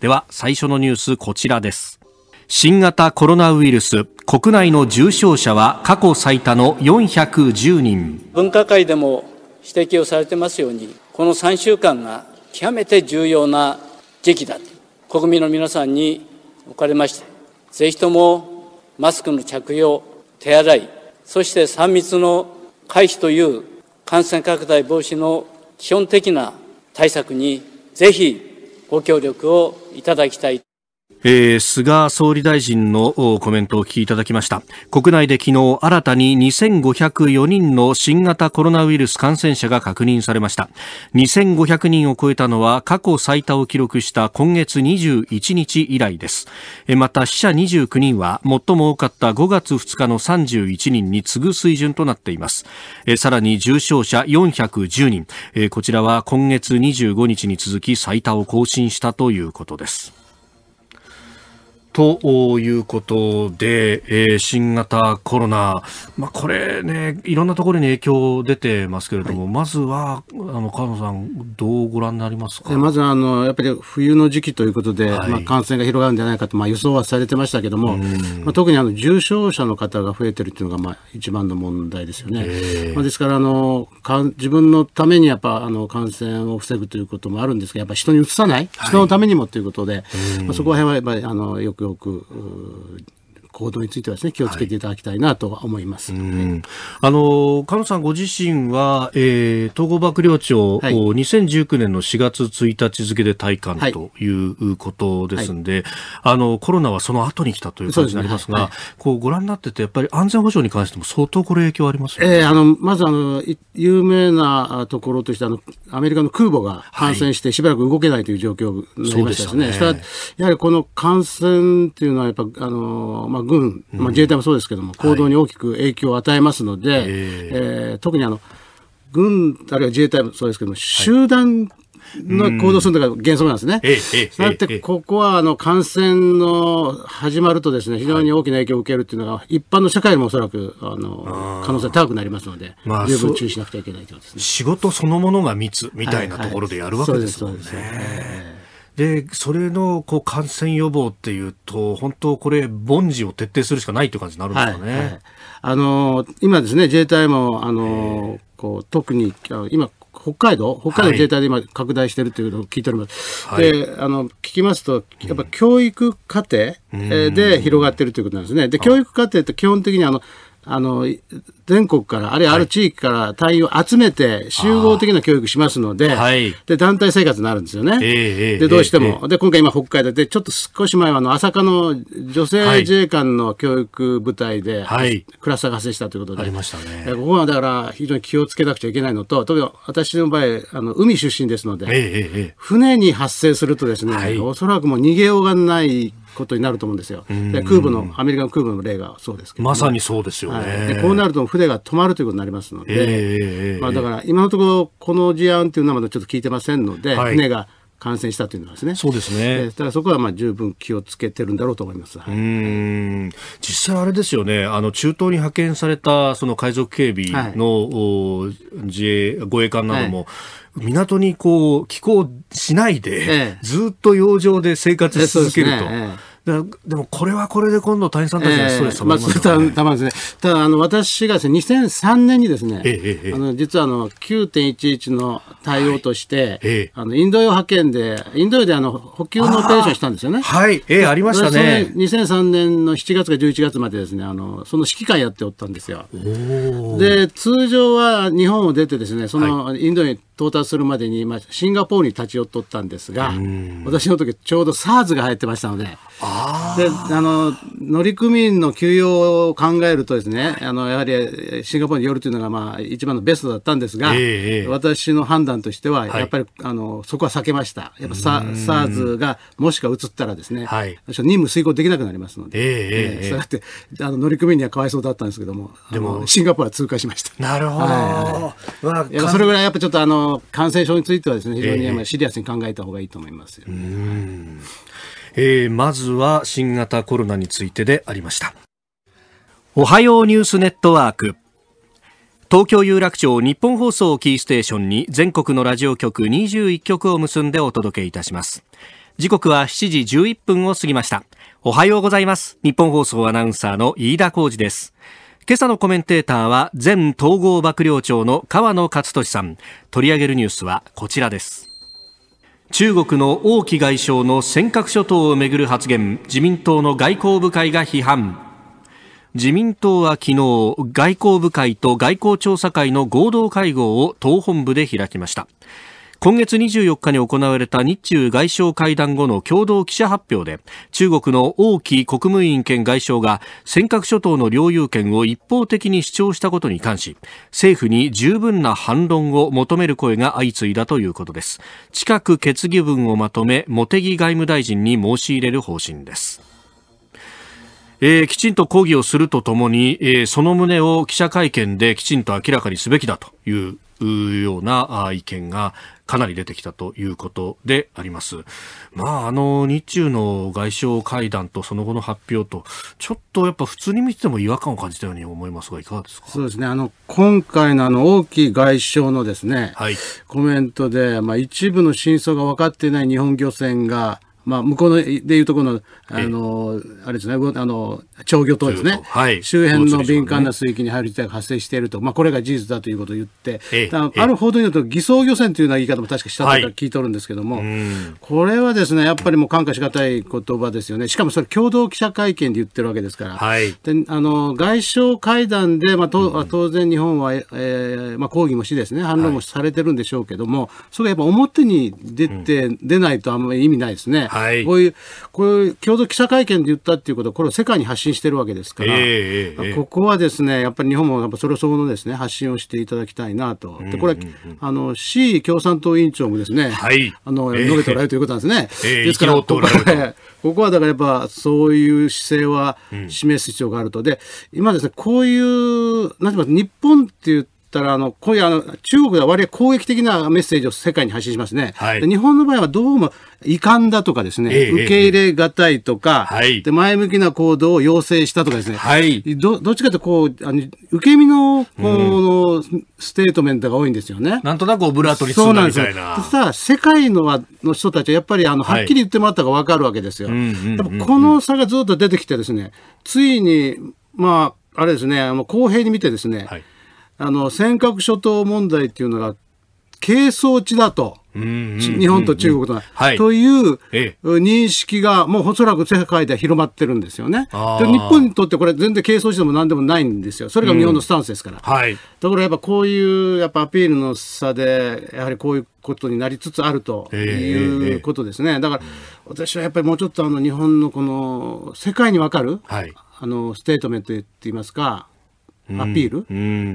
では最初のニュースこちらです。新型コロナウイルス、国内の重症者は過去最多の410人。分科会でも指摘をされてますように、この3週間が極めて重要な時期だ。国民の皆さんにおかれまして、ぜひともマスクの着用、手洗い、そして3密の回避という感染拡大防止の基本的な対策にぜひご協力をいただきたい。えー、菅総理大臣のコメントをお聞きいただきました国内で昨日新たに2504人の新型コロナウイルス感染者が確認されました2500人を超えたのは過去最多を記録した今月21日以来ですまた死者29人は最も多かった5月2日の31人に次ぐ水準となっていますさらに重症者410人こちらは今月25日に続き最多を更新したということですということで、えー、新型コロナ、まあ、これね、いろんなところに影響出てますけれども、はい、まずは、あの、河野さん、どうご覧になりますかまず、あの、やっぱり冬の時期ということで、はい、まあ、感染が広がるんじゃないかと、まあ、予想はされてましたけども、まあ、特にあの重症者の方が増えてるっていうのが、まあ、一番の問題ですよね。まあ、ですからあのか、自分のためにやっぱあの感染を防ぐということもあるんですが、やっぱ人にうつさない、人のためにもということで、まあ、そこら辺はやっぱりあのよくごく行動についてはですね気をつけていただきたいなと思います。はい、あのカ野さんご自身は、えー、統合幕僚長を2019年の4月1日付で退官ということですんで、あのコロナはその後に来たという感じになりますが、こうご覧になっててやっぱり安全保障に関しても相当これ影響ありますよね。えー、あのまずあの有名なところとしてあのアメリカの空母が感染してしばらく動けないという状況になりましたですね。はい、ねやはりこの感染っていうのはやっぱあのまあ軍、まあ、自衛隊もそうですけども、行動に大きく影響を与えますので、はい、えー、特にあの軍、あるいは自衛隊もそうですけども、集団の行動するのが原則なんですね。だってここはあの感染の始まるとですね非常に大きな影響を受けるっていうのが、は一般の社会もおそらくあの可能性高くなりますので、まあ、十分注意しなくちゃいけないということですね。仕事そのものが密みたいなところでやるわけですもんね。はいで、それのこう感染予防っていうと、本当これ、凡事を徹底するしかないという感じになるんですかね。はいはい、あの今ですね、自衛隊も、あのこう特に今、北海道、北海道自衛隊で今、拡大しているというのを聞いております、はい、であの聞きますと、やっぱ教育課程で広がっているということなんですね、で教育課程って基本的にあのあの、全国から、あるいはある地域から隊員を集めて、集合的な教育しますので、はい、で、団体生活になるんですよね。えー、で、どうしても、えー。で、今回今北海道で、ちょっと少し前は、あの、朝霞の女性自衛官の教育部隊で、はい、クラスターが発生したということで、ありましたね。ここはだから、非常に気をつけなくちゃいけないのと、特に私の場合、あの、海出身ですので、えー、船に発生するとですね、はい、おそらくもう逃げようがないことになると思うんですよ。で空母のアメリカの空母の例がそうですけど、まさにそうですよね、はい、でこうなると船が止まるということになりますので、えー、まあ、だから今のところこの事案というのはまだちょっと聞いてませんので、はい、船が感染したというのはですね。そうですね。だからそこはまあ十分気をつけてるんだろうと思います。はい、うん実際あれですよね。あの中東に派遣されたその海賊警備の、はい、自衛護衛艦なども。はい港にこう寄港しないで、ずっと洋上で生活し続けると。ええでもこれはこれで今度、谷さんたちがストレスたまんすね。たまあ、たまですね。ただ、あの、私がですね、2003年にですね、えーあの実はあの、9.11の対応として、はい、あのインド洋派遣で、インド洋であの、補給のオペレーションしたんですよね。はい、えー、ありましたね。2003年の7月か11月までですね、あの、その指揮官やっておったんですよ。で、通常は日本を出てですね、その、インドに到達するまでに、まあ、シンガポールに立ち寄っとったんですが、私の時ちょうど SARS が流行ってましたので、あであの乗組員の休養を考えるとですね、あの、やはりシンガポールに寄るというのが、まあ、一番のベストだったんですが、えー、私の判断としては、やっぱり、はい、あの、そこは避けました。やっぱサ、SARS が、もしか移ったらですね、はい、任務遂行できなくなりますので、えー、えー、そうやって、あの、乗組員にはかわいそうだったんですけども、でも、シンガポールは通過しました。なるほど。はいはい、それぐらい、やっぱちょっと、あの、感染症についてはですね、非常にシリアスに考えた方がいいと思いますよ。えーえー、まずは新型コロナについてでありましたおはようニュースネットワーク東京有楽町日本放送キーステーションに全国のラジオ局21局を結んでお届けいたします時刻は7時11分を過ぎましたおはようございます日本放送アナウンサーの飯田浩二です今朝のコメンテーターは前統合幕僚長の河野克俊さん取り上げるニュースはこちらです中国の王毅外相の尖閣諸島をめぐる発言自民党の外交部会が批判自民党は昨日外交部会と外交調査会の合同会合を党本部で開きました今月24日に行われた日中外相会談後の共同記者発表で中国の王毅国務委員兼外相が尖閣諸島の領有権を一方的に主張したことに関し政府に十分な反論を求める声が相次いだということです近く決議文をまとめ茂木外務大臣に申し入れる方針ですえー、きちんと抗議をするとともに、えー、その旨を記者会見できちんと明らかにすべきだといういうような意見がかなり出てきたということであります。まあ、あの、日中の外相会談とその後の発表と、ちょっとやっぱ普通に見てても違和感を感じたように思いますが、いかがですかそうですね。あの、今回のあの、王毅外相のですね、はい、コメントで、まあ、一部の真相が分かっていない日本漁船が、まあ、向こうのでいうとこのあの、あれですねあの長魚島ですね、はい、周辺の敏感な水域に入る事態が発生していると、まあ、これが事実だということを言って、ある報道によると偽装漁船というような言い方も確かしたと聞いておるんですけども、これはですねやっぱりもう感化し難い言葉ですよねしかもそれ共同記者会見で言ってるわけですから、はい、であの外相会談で、まあ、当然日本は、えまあ、抗議もしですね反論もされてるんでしょうけども、それがやっぱ表に出て、出ないとあんまり意味ないですね。はい、こういう、こういう共同記者会見で言ったっていうことは、これを世界に発信してるわけですから、えー、ここはですね、やっぱり日本もやっぱそれ相応のですね、発信をしていただきたいなと。で、これ、あの、C 共産党委員長もですね、はい、あの、述べておられるということなんですね。えー、ですから、ここは、ここはだからやっぱそういう姿勢は示す必要があると。で、今ですね、こういう、なんていうか、日本っていうったら、あの今夜あの、中国では割合攻撃的なメッセージを世界に発信しますね、はい、日本の場合はどうも遺憾だとか、ですね、えー、受け入れがたいとか、えー、で、前向きな行動を要請したとかですね、はい、どどっちかというとこうあの、受け身のこの、ステートメントが多いんですよね。うん、なんとなくオブラートに包んだみたいな。そうなんですよ。世界のはの人たちはやっぱりあの、はっきり言ってもらったが分かるわけですよ。この差がずっと出てきてですね、ついに、まあ、あれですね、もう公平に見てですね、はいあの尖閣諸島問題っていうのが係争地だと、日本と中国とは、はい、という認識が、もうおそらく世界では広まってるんですよね。で日本にとってこれ、全然係争地でもなんでもないんですよ、それが日本のスタンスですから。はい、だからやっぱこういうやっぱアピールの差で、やはりこういうことになりつつあるということですね、えーえー、だから私はやっぱりもうちょっとあの日本のこの世界に分かる、はい、あのステートメントっていますか、アピー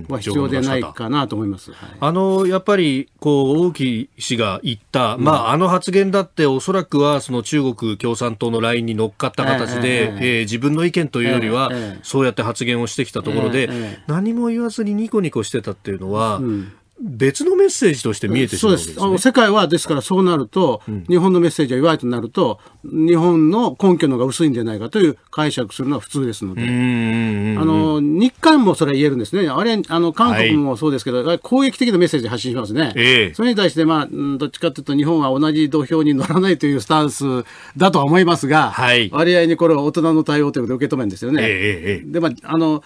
ルは必要でないかなと思います、うんうん、あのやっぱりこう王毅氏が言った、まあ、あの発言だっておそらくはその中国共産党のラインに乗っかった形で、ええ自分の意見というよりは、そうやって発言をしてきたところで、何も言わずにニコニコしてたっていうのは、うん別のメッセージとして見えてしまう、ね、あの世界はですからそうなると、うん、日本のメッセージは弱いとなると日本の根拠のが薄いんじゃないかという解釈するのは普通ですのであの日韓もそれは言えるんですねあれあの韓国もそうですけど、はい、攻撃的なメッセージ発信しますね、えー、それに対して、まあ、どっちかというと日本は同じ土俵に乗らないというスタンスだとは思いますが、はい、割合にこれは大人の対応ということで受け止めるんですよね。えーえー、でまああの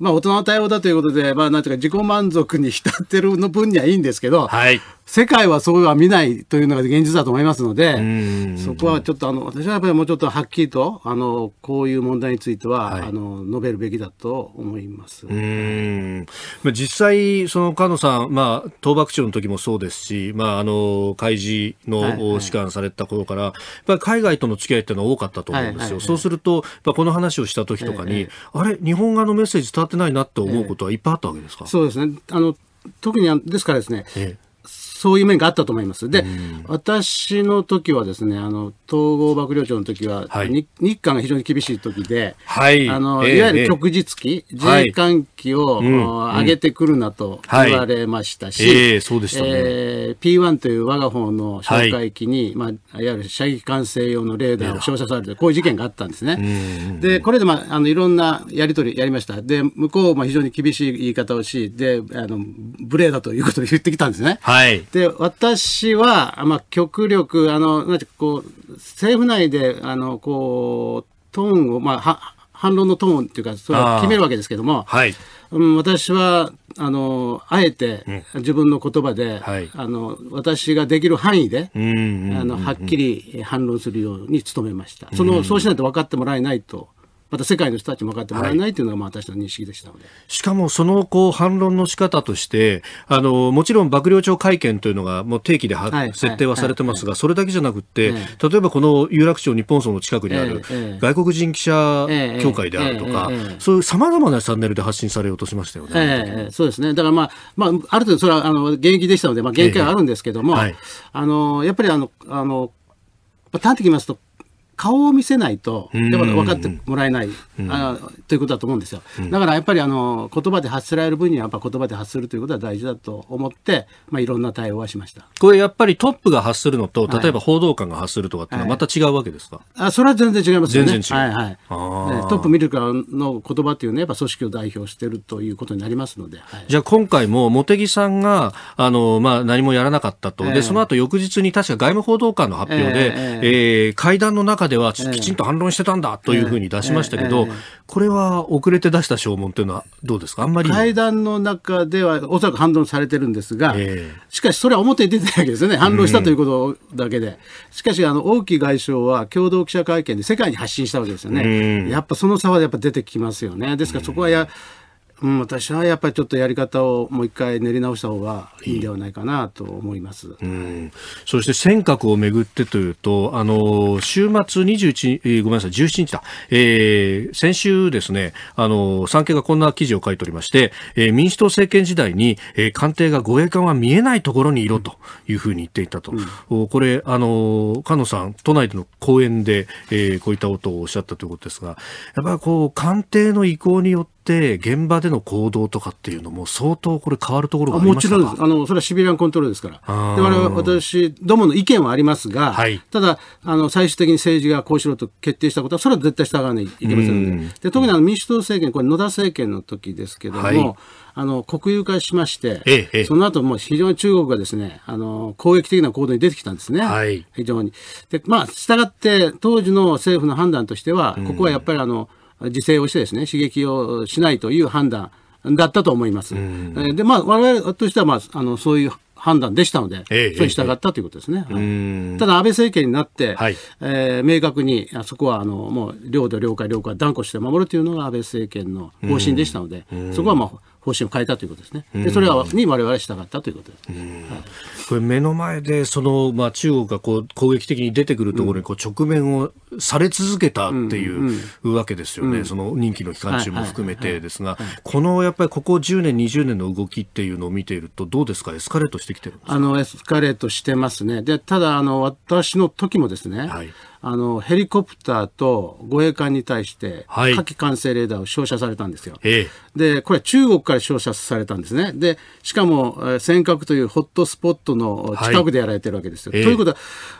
まあ、大人の対応だということで、まあ、なんていうか、自己満足に浸ってるの分にはいいんですけど、はい、世界はそうは見ないというのが現実だと思いますので、そこはちょっとあの、私はやっぱりもうちょっとはっきりと、あのこういう問題については、はい、あの述べるべきだと思いますうん実際、その菅野さん、まあ、倒幕長の時もそうですし、まあ、あの開示の士官された頃から、はいはい、やっぱり海外との付き合いっていうのは多かったと思うんですよ。はいはいはい、そうすると、この話をした時とかに、あれ、日本側のメッセージ伝わってないなって思うことはいっぱいあったわけですか、そうですねあの特にですからですね、ええ、そういう面があったと思います。で、うん、私の時はですね、あの、統合幕僚長の時は、はい、日韓が非常に厳しい時で、はい、あの、えー、いわゆる旭日機、えー、自衛官機を、はい、上げてくるなと言われましたし、はい、えー、そうでしたね。えー、P1 という我が方の哨戒機に、まあ、いわゆる射撃管制用のレーダーを照射されて、こういう事件があったんですね。で、これで、まあ、あの、いろんなやりとりやりました。で、向こうも非常に厳しい言い方をし、で、あの、無礼だということを言ってきたんですね。はい。で私は、まあ、極力あのなんてこう政府内であのこうトーンを、まあ、は反論のトーンというかそれを決めるわけですけども、はいうん、私はあのあえて自分の言葉で、うんはい、あの私ができる範囲で、うんうんうんあのはっきり反論するように努めました。その、そうしないと分かってもらえないとまた世界の人たちも分かってもらえないというのがまあ私の認識でしたので、はい、しかもそのこう反論の仕方としてあのもちろん幕僚長会見というのがもう定期で、はい、設定はされてますが、それだけじゃなくて、例えばこの有楽町日本層の近くにある外国人記者協会であるとか、そういうさまざまなチャンネルで発信されようとしましたよね。そうですねだから、まあ、まあある程度それはあの現役でしたので、まあ、限界はあるんですけども、あのやっぱりあのあの端的に言いますと顔を見せないと、やっぱ分かってもらえない、あということだと思うんですよ。だからやっぱりあの言葉で発せられる分にはやっぱ言葉で発するということは大事だと思って、まあ、いろんな対応はしましたこれやっぱりトップが発するのと、例えば報道官が発するとかってのはまた違うわけですか、はい、あそれは全然違いますよね。全然違う、はいはい、トップ見るからの言葉っていうのはやっぱ組織を代表しているということになりますので、はい、じゃあ今回も茂木さんがあの、まあ、何もやらなかったと、えー、でその後翌日に確か外務報道官の発表で、えー、えー、会談の中ではきちんと反論してたんだというふうに出しましたけど、これは遅れて出した証文というのはどうですかあんまり会談の中ではおそらく反論されてるんですが、しかしそれは表に出てないわけですよね反論したということだけで、しかしあの王毅外相は共同記者会見で世界に発信したわけですよね、やっぱその差はやっぱ出てきますよねですからそこはや、うん、私はやっぱりちょっとやり方をもう一回練り直した方がいいんではないかなと思います、うん、そして尖閣をめぐってというとあの週末21、えごめんなさい17日だ、えー、先週ですねあの産経がこんな記事を書いておりまして、えー、民主党政権時代に、えー、官邸が護衛艦は見えないところにいろというふうに言っていたと、うん、これあの菅野さん都内での講演で、えー、こういったことをおっしゃったということですがやっぱりこう官邸の意向によって、現場での行動とかっていうのも、相当これ、変わるところがありましたもちろんですあの、それはシビリアンコントロールですから、で我々私どもの意見はありますが、はい、ただあの、最終的に政治がこうしろと決定したことは、それは絶対従わないといけませんので、で特にあの民主党政権、これ、野田政権の時ですけれども、はい、あの国有化しまして、ええ、その後もう非常に中国がですねあの攻撃的な行動に出てきたんですね、はい、非常に。でまあ、従って、当時の政府の判断としては、ここはやっぱりあの、うん自制をしてですね、刺激をしないという判断だったと思います。うん、で、まあ、我々としては、まあ、あの、そういう判断でしたので、ええ、それに従ったということですね。えただ、安倍政権になって、はい、えー、明確に、あそこはあのもう領土、領海、領海断固して守るというのが安倍政権の方針でしたので、そこは、まあ、方針を変えたということですね。でそれに我々は従ったということです。これ目の前でそのまあ中国がこう攻撃的に出てくるところにこう直面をされ続けたっていうわけですよね。その任期の期間中も含めてですが、このやっぱりここ10年20年の動きっていうのを見ているとどうですかエスカレートしてきてるあのエスカレートしてますね。でただあの私の時もですね。はいあのヘリコプターと護衛艦に対して、火器管制レーダーを照射されたんですよ。でこれは中国から照射されたんですね。でしかも、えー、尖閣というホットスポットの近くでやられてるわけですよ。はい、ということは、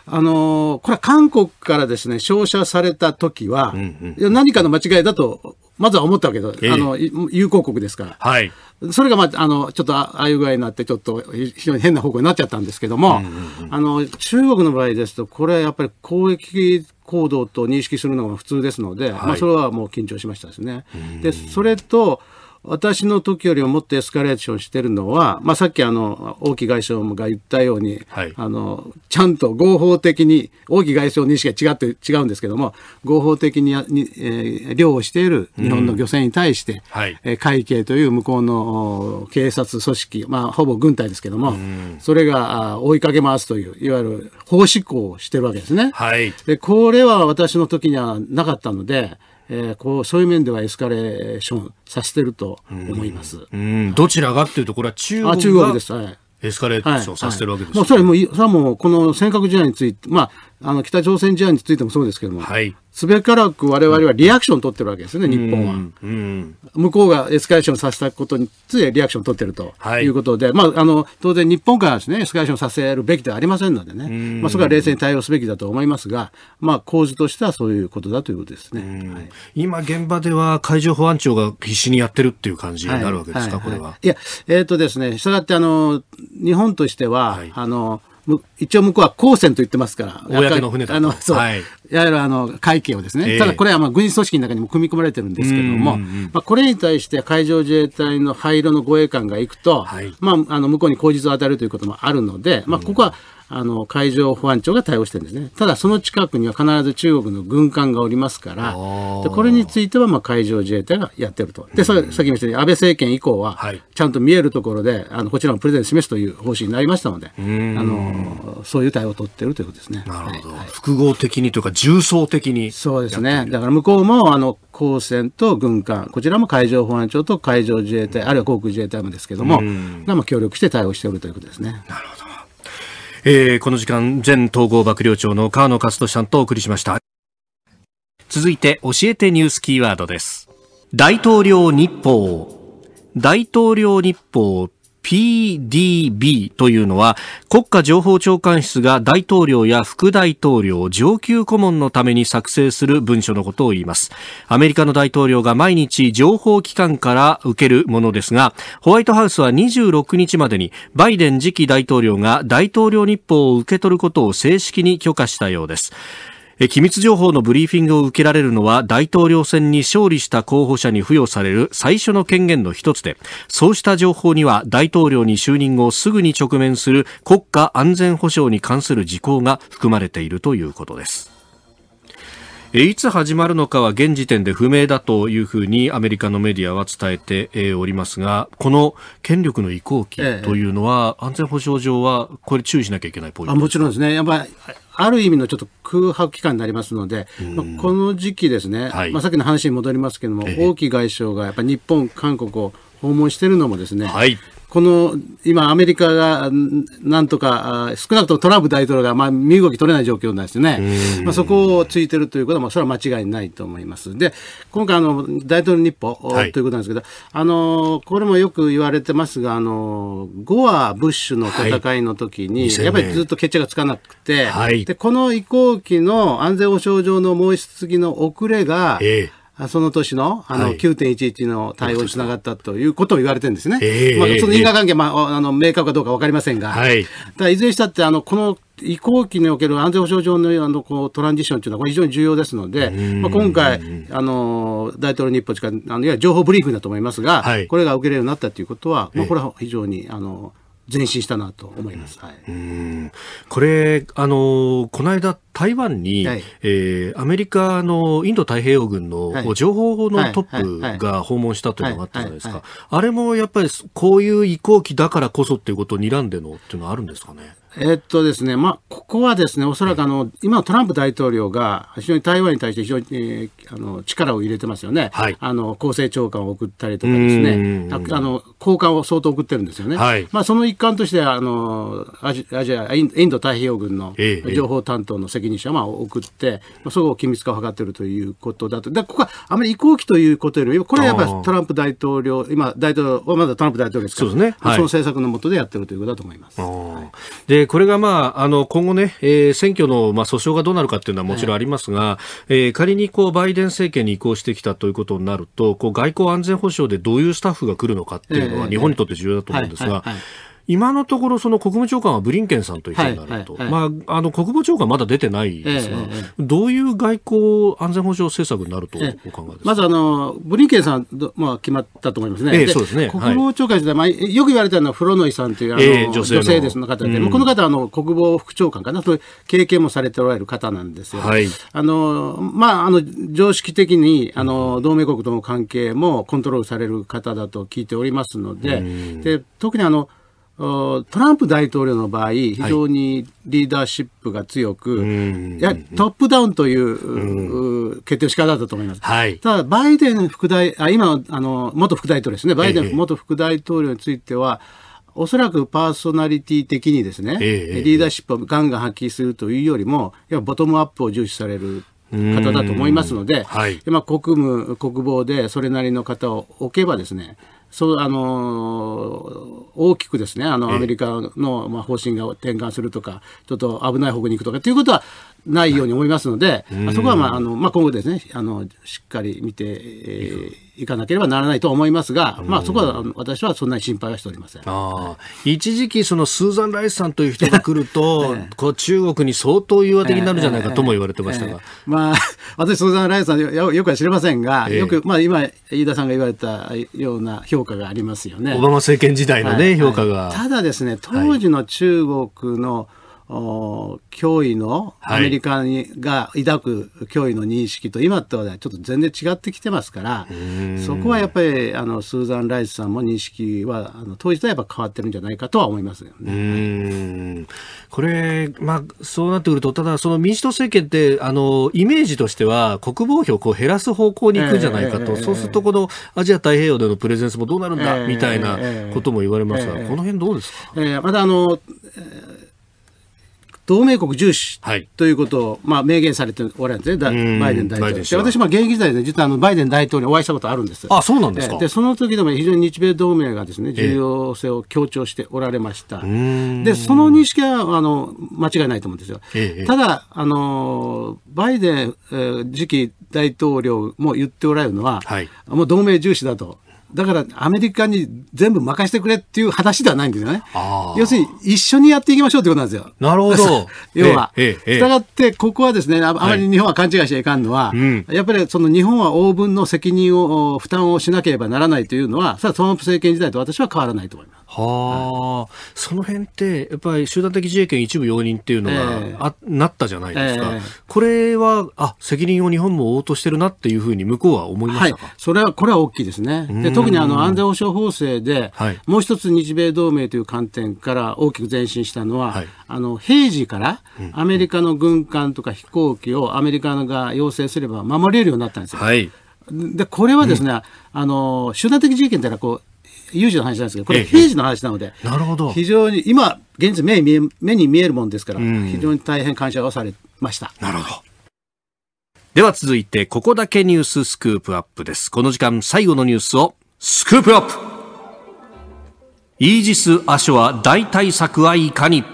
あのー、これは韓国からですね照射された時は、うんうん、何かの間違いだとまずは思ったけど、えー、あの友好国ですから、はい、それが、まあ、あのちょっとああいう具合になってちょっと 非常に変な方向になっちゃったんですけども、うんうんうん、あの中国の場合ですとこれはやっぱり攻撃行動と認識するのが普通ですので、はい、まあ、それはもう緊張しましたですね。でそれと私の時よりももっとエスカレーションしてるのは、まあ、さっきあの王毅外相が言ったように、はい、あのちゃんと合法的に王毅外相認識が違って違うんですけども合法的にに、えー、漁をしている日本の漁船に対して、うんはい、えー、会計という向こうの警察組織、まあ、ほぼ軍隊ですけども、うん、それが追いかけ回すといういわゆる法執行をしてるわけですね。はい、でこれは私の時にはなかったのでえー、こうそういう面ではエスカレーションさせてると思います。うんどちらがっていうところは中国あ中国です、はいエスカレーションさせてるわけです、ねはいはい、もうそれはもうこの尖閣時代について、まあ、あの北朝鮮事案についてもそうですけども、はい、すべからく我々はリアクションを取ってるわけですよね、日本は、うん向こうがエスカレーションさせたことについてリアクションを取ってるということで、はい、まあ、あの当然、日本からです、ね、エスカレーションさせるべきではありませんのでね、うん、まあ、そこは冷静に対応すべきだと思いますが、まあ、構図としてはそういうことだということですね、はい、今、現場では海上保安庁が必死にやってるっていう感じになるわけですか、これは。いや、えーとですね、したがってあの日本としては、あの一応向こうは公船と言ってますから、公の船だあのそう、はい、いわゆるあの会計をですね、えー、ただこれはまあ軍事組織の中にも組み込まれてるんですけれども、まあ、これに対して海上自衛隊の灰色の護衛官が行くと、はい、まあ、あの向こうに口実を与えるということもあるので、まあ、ここは、うんあの海上保安庁が対応してるんですね、ただその近くには必ず中国の軍艦がおりますから、でこれについてはまあ海上自衛隊がやってると、でさっきも言ったように、安倍政権以降は、ちゃんと見えるところで、あのこちらもプレゼン示すという方針になりましたので、あのそういう対応を取っているということですね。なるほど、はい、複合的にというか、重層的にそうですね、だから向こうもあの公船と軍艦、こちらも海上保安庁と海上自衛隊、あるいは航空自衛隊もですけれども、協力して対応しておるということですね。なるほどえー、この時間前統合幕僚長の河野勝利さんとお送りしました続いて教えてニュースキーワードです大統領日報大統領日報 PDB というのは国家情報長官室が大統領や副大統領上級顧問のために作成する文書のことを言いますアメリカの大統領が毎日情報機関から受けるものですがホワイトハウスは26日までにバイデン次期大統領が大統領日報を受け取ることを正式に許可したようです機密情報のブリーフィングを受けられるのは大統領選に勝利した候補者に付与される最初の権限の一つでそうした情報には大統領に就任後すぐに直面する国家安全保障に関する事項が含まれているということですいつ始まるのかは現時点で不明だというふうにアメリカのメディアは伝えておりますが、この権力の移行期というのは、安全保障上は、これ注意しなきゃいけないポイントもちろんですね。やっぱある意味のちょっと空白期間になりますので、まあ、この時期ですね、はい、まあ、さっきの話に戻りますけれども、王毅外相がやっぱり日本、韓国を訪問しているのもですね、はい、この今、アメリカがなんとか、少なくともトランプ大統領がまあ身動き取れない状況なんですよね、まあ、そこをついてるということは、それは間違いないと思います。で、今回あの、大統領日報、ということなんですけど、あのこれもよく言われてますが、あのゴア・ブッシュの戦いの時に、はい、やっぱりずっと決着がつかなくて、はい、でこの移行期の安全保障上の申し続きの遅れが、えその年のあの、9.11の対応につながったということを言われてるんですね。まあ、その因果関係、まあ、あの明確かどうか分かりませんが、はい、だいずれにしたってあのこの移行期における安全保障上のあのこうトランジションというのはこれ非常に重要ですので、まあ、今回あの、大統領日報しかあのいわゆる情報ブリーフだと思いますが、はい、これが受けれるようになったということは、まあ、これは非常にあの前進したなと思います。はい、うんこれあのこの間台湾に、はい、えー、アメリカのインド太平洋軍の、はい、情報のトップが訪問したというのがあったじゃないですか、あれもやっぱりこういう移行期だからこそっていうことを睨んでのっていうのはあるんですかね。えっとですね、まあ、ここはですね、おそらくあの、今のトランプ大統領が、非常に台湾に対して非常に、えー、あの力を入れてますよね、はい、あの厚生長官を送ったりとかですね、あの高官を相当送ってるんですよね、はい、まあ、その一環としてあのアジアジアイン、インド太平洋軍の情報担当の責任者をまあ送って、まあ、そこを緊密化を図っているということだと、だここはあまり移行期ということより、これはやっぱりトランプ大統領、今、大統領はまだトランプ大統領ですから、そうですね、はい、その政策の下でやってるということだと思います。はい、でで、これがまあ、あの、今後ね、えー、選挙の、まあ、訴訟がどうなるかっていうのはもちろんありますが、ええー、仮にこう、バイデン政権に移行してきたということになると、こう、外交安全保障でどういうスタッフが来るのかっていうのは、日本にとって重要だと思うんですが、はいはいはい今のところその国務長官はブリンケンさんというになると、はいはいはい、まあ、あの国務長官まだ出てないですが、えどういう外交安全保障政策になるとお考えですか、まずあのブリンケンさん、まあ、決まったと思いますね、ええ、そうですね国防長官時代、まあ、よく言われたのはフロノイさんというあの、えー、女性女性ですの方で、うん、この方はあの国防副長官かなという経験もされておられる方なんですよ、はい、あのまあ、あの常識的にあの同盟国との関係もコントロールされる方だと聞いておりますので、うん、で特にあのトランプ大統領の場合、非常にリーダーシップが強く、はい、やトップダウンという決定の仕方だったと思います。はい、ただ、バイデン副大、あ今あの、元副大統領ですね、バイデン元副大統領については、おそらくパーソナリティ的にですね、ええ、リーダーシップをガンガン発揮するというよりも、やボトムアップを重視される方だと思いますので、はい、まあ、国務、国防でそれなりの方を置けばですね、そうあの大きくですねあのアメリカの、まあ、方針が転換するとか、ちょっと危ない方向に行くとかということはないように思いますので、はい、そこは、まああのまあ、今後ですねあの、しっかり見て、えーいかなければならないと思いますが、まあ、そこは私はそんなに心配はしておりません一時期、そのスーザン・ライスさんという人が来ると、こう中国に相当融和的になるんじゃないかとも言われてましたが、え、まあ、私、スーザン・ライスさんよよくは知りませんが、よく、まあ、今、飯田さんが言われたような評価がありますよね。オバマ政権時代のね、ね、はい、評価が、はい、ただですね、当時の中国の、はい脅威のアメリカに、はい、が抱く脅威の認識と今とはちょっと全然違ってきてますからそこはやっぱりあのスーザン・ライスさんも認識はあの当時とはやっぱ変わってるんじゃないかとは思いますよね。これ、まあ、そうなってくるとただその民主党政権ってあのイメージとしては国防費をこう減らす方向に行くんじゃないかと、えー、そうするとこのアジア太平洋でのプレゼンスもどうなるんだ、えー、みたいなことも言われますが、えー、この辺どうですか、えー、まだあの同盟国重視ということを、まあ、明言されておられるんですね、バイデン大統領。で私、まあ、現役時代で実はあのバイデン大統領にお会いしたことあるんです。あそうなんですかでその時でも非常に日米同盟がです、ね、重要性を強調しておられました。で、その認識はあの間違いないと思うんですよ。ただあの、バイデン、えー、次期大統領も言っておられるのは、はい、もう同盟重視だと。だからアメリカに全部任せてくれっていう話ではないんですよね。要するに一緒にやっていきましょうということなんですよ。なるほど。要は。したがってここはですねあまり日本は勘違いしちゃいかんのは、はい、やっぱりその日本は応分の責任を負担をしなければならないというのはさあトランプ政権時代と私は変わらないと思います。はあ、その辺ってやっぱり集団的自衛権一部容認っていうのがあ、なったじゃないですか、これはあ責任を日本も負おうとしてるなっていうふうに向こうは思いましたか、はい、それはこれは大きいですねで特にあの安全保障法制で、もう一つ日米同盟という観点から大きく前進したのは、はい、あの平時からアメリカの軍艦とか飛行機をアメリカが要請すれば守れるようになったんですよ。はい、でこれはですね、うん、あの集団的自衛権というのはこう有事の話なんですけど、これ平時の話なので、ええ、なるほど非常に今、現実目に目に見えるもんですから、非常に大変感謝をされました。なるほど。では続いて、ここだけニューススクープアップです。この時間、最後のニュースをスクープアップイージス・アショア大対策はいかに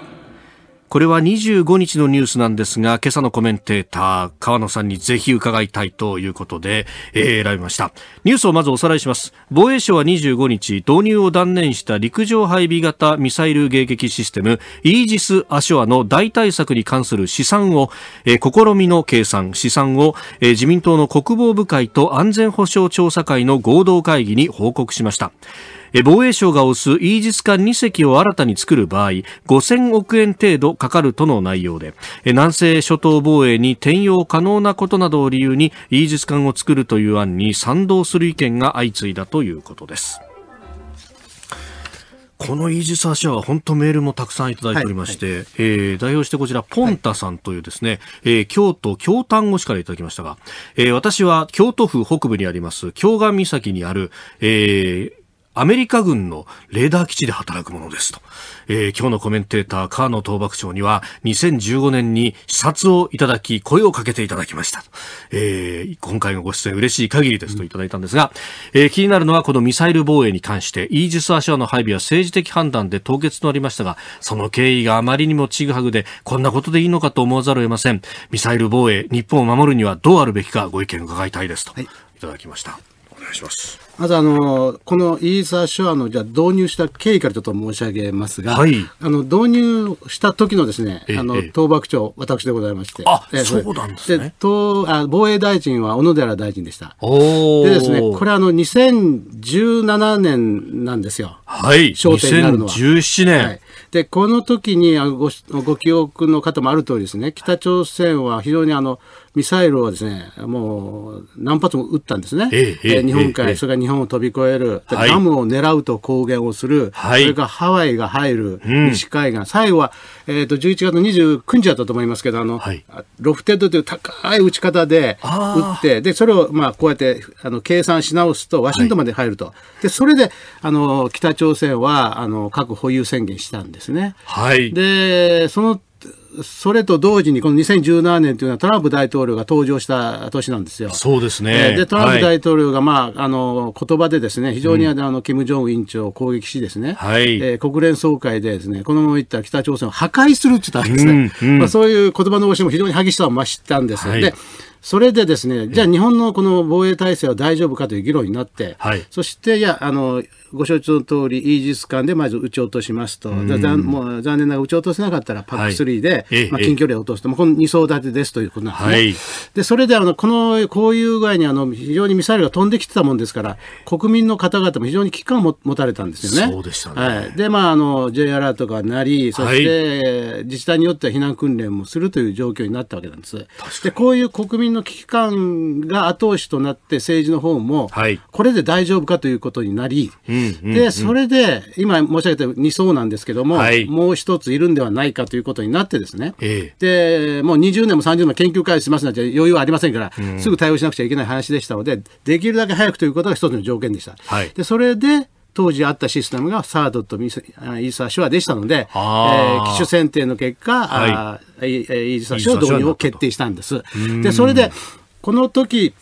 これは25日のニュースなんですが、今朝のコメンテーター、川野さんにぜひ伺いたいということで、えー、選びました。ニュースをまずおさらいします。防衛省は25日、導入を断念した陸上配備型ミサイル迎撃システム、イージス・アショアの代替策に関する試算を、えー、試みの計算、試算を、えー、自民党の国防部会と安全保障調査会の合同会議に報告しました。防衛省が推すイージス艦2隻を新たに作る場合5000億円程度かかるとの内容で南西諸島防衛に転用可能なことなどを理由にイージス艦を作るという案に賛同する意見が相次いだということです。このイージス・アシアは本当メールもたくさんいただいておりまして、はいはい、えー、代表してこちら、ポンタさんというですね、はい、えー、京都京丹後市からいただきましたが、えー、私は京都府北部にあります、京岸岬にある、えー、アメリカ軍のレーダー基地で働くものですと、えー、今日のコメンテーター河野東幕長には2015年に視察をいただき声をかけていただきましたと、えー、今回のご出演嬉しい限りですといただいたんですが、うん、えー、気になるのはこのミサイル防衛に関してイージス・アショアの配備は政治的判断で凍結となりましたがその経緯があまりにもちぐはぐでこんなことでいいのかと思わざるを得ませんミサイル防衛日本を守るにはどうあるべきかご意見伺いたいですと、はい、いただきました、お願いしますまずあのこのイーサーショアのじゃ導入した経緯からちょっと申し上げますが、はい、あの導入した時のですね、あの東幕長私でございまして、あ、えそうなんですね。東あ防衛大臣は小野寺大臣でした。おでですね、これあの2017年なんですよ。はい。焦点になるのは。2017年。はい、でこの時にあのごご記憶の方もある通りですね、北朝鮮は非常にあのミサイルをですね、もう何発も撃ったんですね。ええ、日本海、え、それから日本を飛び越える、はい、ダムを狙うと公言をする、はい、それからハワイが入る、西海岸、うん、最後は、えーと、11月29日だったと思いますけど、あの、はい、ロフテッドという高い打ち方で打って、で、それをまあこうやってあの計算し直すと、ワシントンまで入ると。はい、で、それで、あの、北朝鮮は、あの、核保有宣言したんですね。はい。で、そのそれと同時にこの2017年というのはトランプ大統領が登場した年なんですよ。そうですね。で、トランプ大統領が、まあ、あの、言葉でですね、非常にあの、キム・ジョンウン委員長を攻撃しですね、はい、えー、国連総会でですね、このままいったら北朝鮮を破壊するって言ったわけですね。うんうん、まあ、そういう言葉の応酬も非常に激しさを増したんです。はい、でそれでですね、じゃあ日本のこの防衛体制は大丈夫かという議論になって、はい、そしていやあのご承知の通り、イージス艦でまず撃ち落としますと、残もう残念ながら撃ち落とせなかったら、パック3で、はい、まあ、近距離を落とすと、まあ、この2層立てですということなんですね。はい、でそれであのこのこういう具合にあの非常にミサイルが飛んできてたもんですから、国民の方々も非常に危機感を持たれたんですよね。そうでしたね、はい、で、まああの、J アラートがなり、そして、自治体によっては避難訓練もするという状況になったわけなんです。でこういう国民の危機感が後押しとなって政治の方も、これで大丈夫かということになり、でそれで今申し上げた2層なんですけども、もう一ついるんではないかということになってですね、でもう20年も30年も研究開発しますなんて余裕はありませんから、すぐ対応しなくちゃいけない話でしたのでできるだけ早くということが一つの条件でした。でそれで当時あったシステムが SARD とイーサーョアでしたので、えー、機種選定の結果、はい、イーサーョア導入を決定したんです。でそれでこの時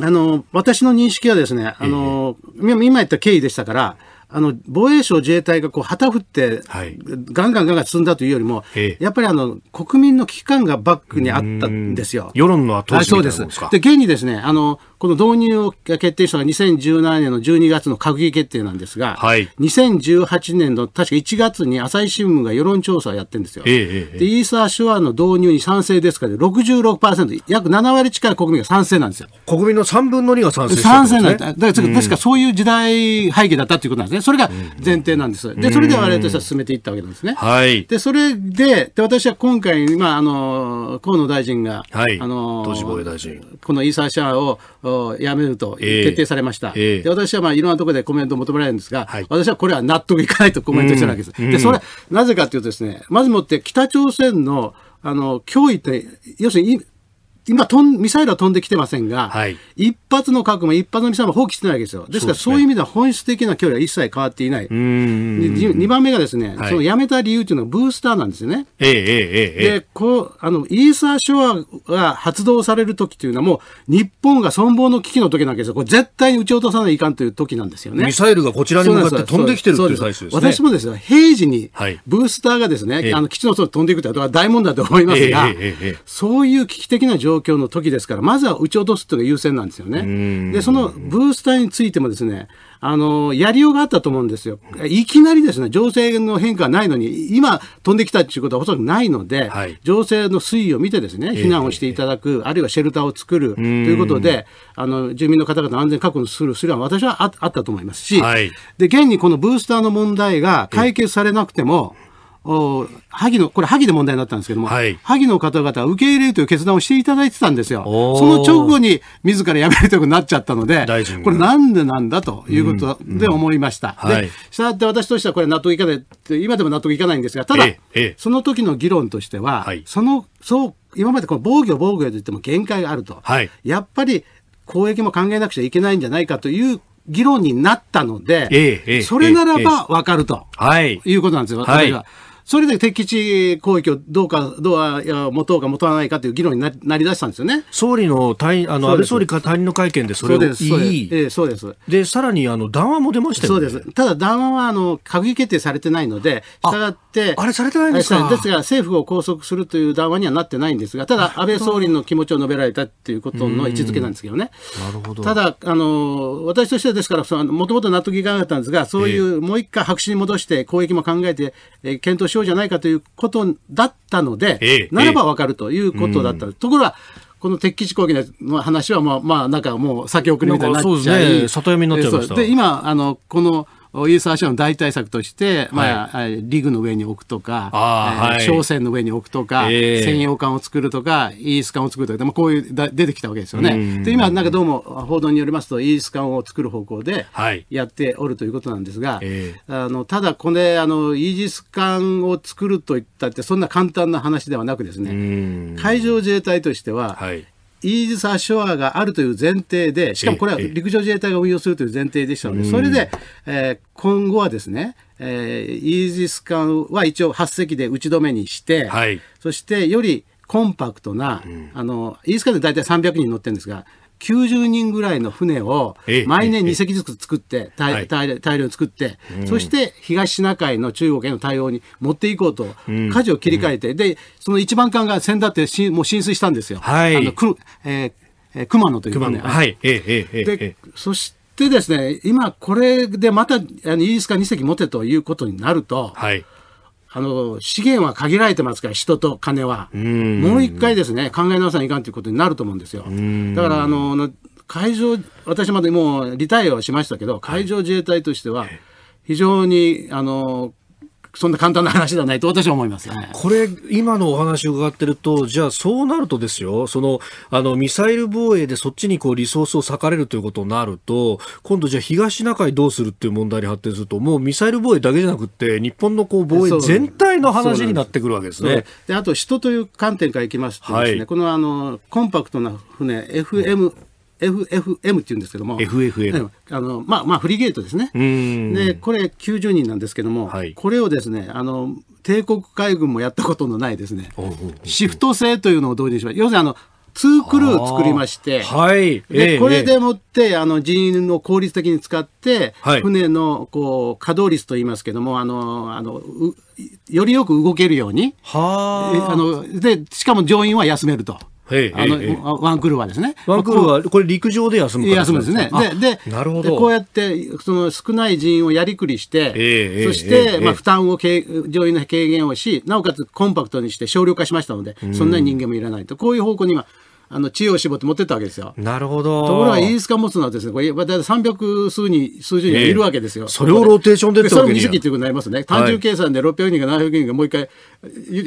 あの私の認識はですねあの、今言った経緯でしたからあの防衛省自衛隊がこう旗振って、はい、ガンガンガンガン進んだというよりも、やっぱりあの国民の危機感がバックにあったんですよ。世論の後押しみたいなものですか。で現にですねあのこの導入を決定したのが2017年の12月の閣議決定なんですが、はい、2018年の確か1月に朝日新聞が世論調査をやってるんですよ。ええー、でイーサー手話の導入に賛成ですから66%、約7割近い国民が賛成なんですよ。国民の3分の2が賛成、ね、賛成なんだ。だから確かそういう時代背景だったということなんですね。ね。それが前提なんです。で、それで我々としては進めていったわけなんですね。はい。で、それで、で、私は今回、まあ、あの、河野大臣が、はい、あの、当時防衛大臣。このイーサーシャアを辞めると決定されました。えー、で、私はまあ、いろんなところでコメントを求められるんですが、はい、私はこれは納得いかないとコメントしてるわけです。で、それなぜかというとですね、まずもって北朝鮮の、あの、脅威って、要するに、今とん、ミサイルは飛んできてませんが、はい、一発の核も一発のミサイルも放棄してないわけですよ。ですから、そういう意味では本質的な距離は一切変わっていない。2番目がですね、はい、そのやめた理由というのはブースターなんですよね。えー、えー、ええー、で、こう、あの、イーサーショアが発動される時というのはもう、日本が存亡の危機の時なわけですよ。これ絶対に撃ち落とさないかんという時なんですよね。ミサイルがこちらに向かって飛んできてるという最初ですね。私もですね、平時に、ブースターがですね、はい、あの基地の外に飛んでいくというのは大問題だと思いますが、そういう危機的な状況状況の時ですから、まずは撃ち落とすというのが優先なんですよね。で、そのブースターについてもですね、あの、やりようがあったと思うんですよ。いきなりですね、情勢の変化はないのに、今飛んできたということはおそらくないので、はい、情勢の推移を見てですね、避難をしていただく、えー、あるいはシェルターを作るということで、あの、住民の方々の安全確保するすりは私はあったと思いますし、はい、で、現にこのブースターの問題が解決されなくても、えー萩の、これ萩で問題になったんですけども、はい、萩の方々は受け入れるという決断をしていただいてたんですよ。その直後に自ら辞めるということになっちゃったので、これなんでなんだということで思いました。したがって私としてはこれ納得いかない、今でも納得いかないんですが、ただ、その時の議論としては、はい、その、そう、今までこの防御防御といっても限界があると。はい、やっぱり公益も考えなくちゃいけないんじゃないかという議論になったので、ええ、それならば分かると、い、いうことなんですよ、私は。はそれで敵地攻撃をどうか、どうは持とうか持たないかという議論になりなりしたんですよね。総理の退あの安倍総理退任の会見でそれをいい。えそうです。で、さらにあの談話も出ましたよね。そうです。ただ談話はあの閣議決定されてないので、したがって、、あれされてないんですかですが、政府を拘束するという談話にはなってないんですが、ただ、安倍総理の気持ちを述べられたということの位置づけなんですけどね、なるほどただあの、私としてはですから、もともと納得いかなかったんですが、そういうもう一回白紙に戻して、攻撃も考えて、えー、検討しようじゃないかということだったので、えならば分かるということだった、え、ところが、この敵基地攻撃の話は、まあ、まあ、なんかもう先送りみたいになっちゃい、ね、里読みになっちゃいました。で今あのこのいう最初の代替策として、まあ、リグの上に置くとか、えー、商船の上に置くとか、専用艦を作るとか、イース艦を作るとか、こういうだ出てきたわけですよね。で今、なんかどうも報道によりますと、イース艦を作る方向でやっておるということなんですが、あのただ、これあの、イージス艦を作るといったって、そんな簡単な話ではなくですね、海上自衛隊としては、はいイージス・アショアがあるという前提で、しかもこれは陸上自衛隊が運用するという前提でしたので、それで、えー、今後はですね、えー、イージス艦は一応8隻で打ち止めにして、はい、そしてよりコンパクトな、うん、あのイージス艦で大体300人乗ってるんですが、90人ぐらいの船を毎年2隻ずつ作って、大量に量作って、そして東シナ海の中国への対応に持っていこうと、舵を切り替えて、で、その一番艦が先だってしもう浸水したんですよ。はい、あのくえー、熊野というかね。はい。ええ、で、そして、ですね、今これでまたあのイギリスが2隻持てということになると、はい、あの、資源は限られてますから、人と金は。もう一回ですね、考え直さないかんということになると思うんですよ。だから、あの、海上、私までもうリタイアはしましたけど、海上自衛隊としては、非常に、あの、そんな簡単な話ではないと私は思います、ね、これ、今のお話を伺ってると、じゃあそうなるとですよ、そのあのミサイル防衛でそっちにこうリソースを割かれるということになると、今度、じゃあ東シナ海どうするっていう問題に発展すると、もうミサイル防衛だけじゃなくて、日本のこう防衛全体の話になってくるわけですね。であと、人という観点からいきますとですね、はい、このあのコンパクトな船、FM、FFM っていうんですけども、FFM あのまあまあフリゲートですね。でこれ90人なんですけども、はい、これをですねあの帝国海軍もやったことのないですねシフト制というのを導入しました。要するにあのツクルー作りまして、はい、で、えー、これでもって、えー、あの人員を効率的に使って、はい、船のこう稼働率といいますけどもあのあのよりよく動けるようにはあのでしかも乗員は休めると。あのワンクルーはですね。ワンクルーはこれ陸上で休む休むんですね。ででなるほどこうやってその少ない人員をやりくりして、そして、まあ、負担を上員の軽減をしなおかつコンパクトにして少量化しましたので、そんなに人間もいらないとこういう方向に今あの知恵を絞って持ってったわけですよ。なるほど。ところがイギリス持つのはですね、これ、大体300数人、数十人いるわけですよ。えー、それをローテーションでってわけにそれも2席ということになりますね。単純計算で600人か700人がもう一回、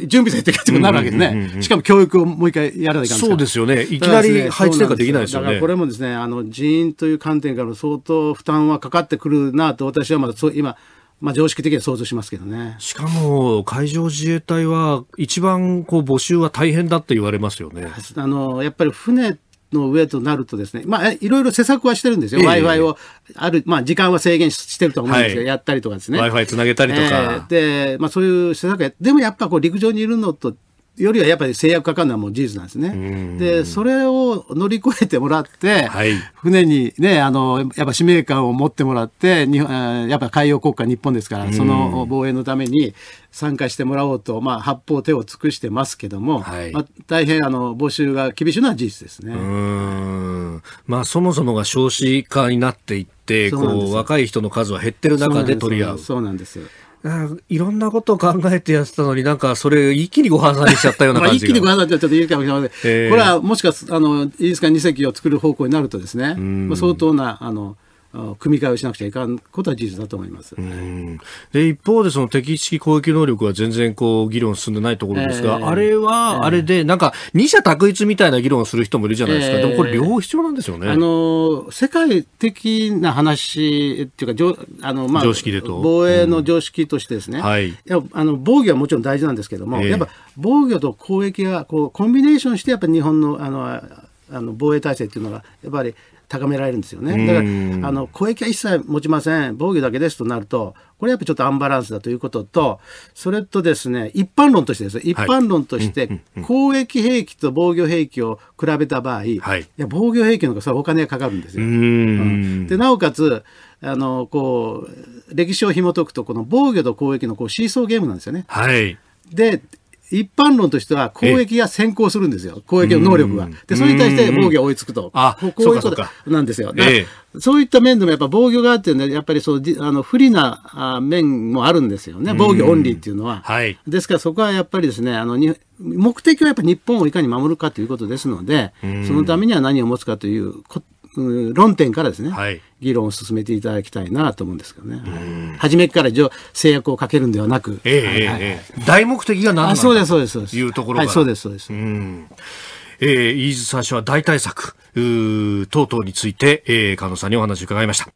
準備せってことになるわけですね、しかも教育をもう一回やらないない。そうですよね。いきなり配置んかできないですよね。だからこれもですね、あの人員という観点から相当負担はかかってくるなと、私はまだそう今、まあ、常識的には想像しますけどねしかも海上自衛隊は一番こう募集は大変だって言われますよね。あのやっぱり船の上となるとですね、まあ、いろいろ施策はしてるんですよ、w i f i をある、まあ、時間は制限してると思うんですよ、はい、やったりとかですね。w i f i つなげたりとか。えー、で、まあ、そういう施策でもやっぱこう陸上にいるのとよりはやっぱり制約かかるのはもう事実なんですね。で、それを乗り越えてもらって、はい、船にね、あの、やっぱ使命感を持ってもらって、日本やっぱ海洋国家日本ですから、その防衛のために参加してもらおうと、まあ、八方手を尽くしてますけども、はい、まあ、大変あの募集が厳しいのは事実ですね。まあ、そもそもが少子化になっていって、こう若い人の数は減ってる中で取り合う。そうなんです。いろんなことを考えてやってたのに、なんかそれ、一気にご判んにしちゃったような感じ一気にご判んになっちゃっといいかもしれません。えー、これはもしかあの、いいですか、二席を作る方向になるとですね、まあ、相当な、あの、組み替えをしなくちゃいかんことは事実だと思いますで一方で、その敵式攻撃能力は全然こう議論進んでないところですが、えー、あれはあれで、なんか二者択一みたいな議論をする人もいるじゃないですか、えー、でもこれ、両方必要なんですよね、あの世界的な話っていうか、あのまあ、常識でと防衛の常識としてですね、うんはい、やあの防御はもちろん大事なんですけども、えー、やっぱ防御と攻撃がこうコンビネーションして、やっぱり日本のあのあの防衛体制っていうのが、やっぱり高められるんですよね。だからあの攻撃は一切持ちません防御だけですとなるとこれやっぱちょっとアンバランスだということとそれとですね一般論としてです一般論として攻撃兵器と防御兵器を比べた場合、はい、いや防御兵器の方がそれお金がかかるんですよ。うん、でなおかつあのこう歴史を紐解くとこの防御と攻撃のこうシーソーゲームなんですよね。はい、で一般論としては攻撃が先行するんですよ。攻撃の能力が。で、それに対して防御が追いつくと。あ、こういうことなんですよ。えそういった面でもやっぱ防御側っていうのは、やっぱりそう、あの、不利な面もあるんですよね。防御オンリーっていうのは。はい。ですからそこはやっぱりですね、あの、に目的はやっぱり日本をいかに守るかということですので、そのためには何を持つかということ論点からですね、はい、議論を進めていただきたいなと思うんですけどね。初めから制約をかけるんではなく、大目的が何なのかそうですそうですいうところが、はい、そうですそうです。うんえー、飯津三は大対策、う等々について、えー、加野さんにお話を伺いました。